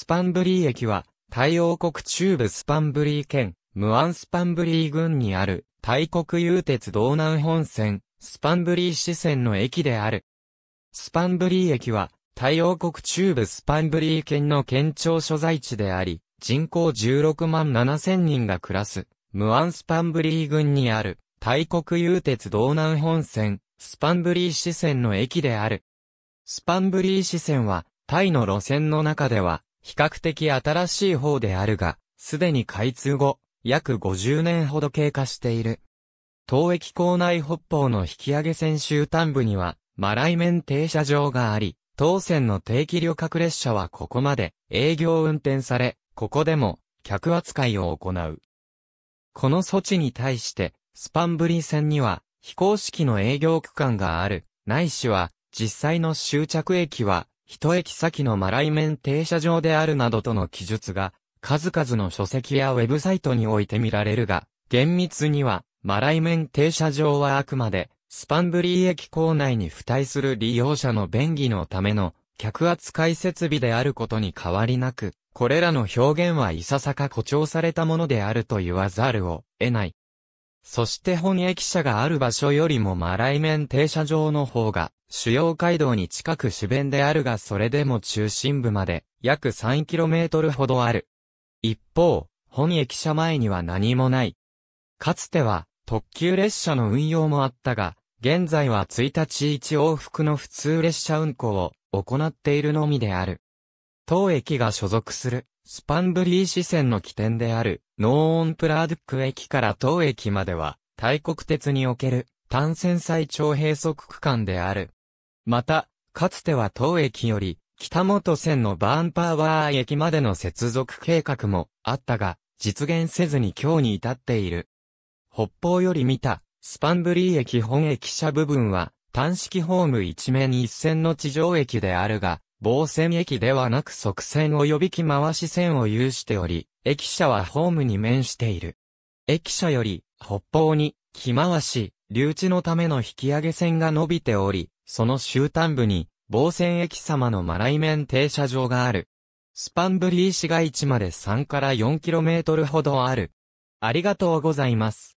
スパンブリー駅は、大王国中部スパンブリー県、ムアンスパンブリー郡にある、大国有鉄道南本線、スパンブリー支線の駅である。スパンブリー駅は、大王国中部スパンブリー県の県庁所在地であり、人口16万7000人が暮らす、ムアンスパンブリー郡にある、大国有鉄道南本線、スパンブリー支線の駅である。スパンブリー支線は、タイの路線の中では、比較的新しい方であるが、すでに開通後、約50年ほど経過している。東駅構内北方の引き上げ線終端部には、マライ面停車場があり、当線の定期旅客列車はここまで営業運転され、ここでも客扱いを行う。この措置に対して、スパンブリー線には非公式の営業区間がある、ないしは、実際の終着駅は一駅先のマライメン停車場であるなどとの記述が、数々の書籍やウェブサイトにおいて見られるが、厳密には、マライメン停車場はあくまで、スパンブリー駅構内に付帯する利用者の便宜のための、客扱い設備であることに変わりなく、これらの表現はいささか誇張されたものであると言わざるを得ない。そして本駅舎がある場所よりもマライメン停車場の方が主要街道に近く主弁であるがそれでも中心部まで約 3km ほどある。一方、本駅舎前には何もない。かつては特急列車の運用もあったが、現在は1日1往復の普通列車運行を行っているのみである。当駅が所属するスパンブリー支線の起点であるノーオンプラードック駅から当駅までは大国鉄における単線最長閉塞区間である。また、かつては当駅より、北本線のバーンパワー駅までの接続計画もあったが、実現せずに今日に至っている。北方より見た、スパンブリー駅本駅舎部分は、単式ホーム一面一線の地上駅であるが、防線駅ではなく側線及びき回し線を有しており、駅舎はホームに面している。駅舎より、北方に、木回し、留置のための引き上げ線が伸びており、その終端部に、防線駅様のマライメン停車場がある。スパンブリー市街地まで3から4トルほどある。ありがとうございます。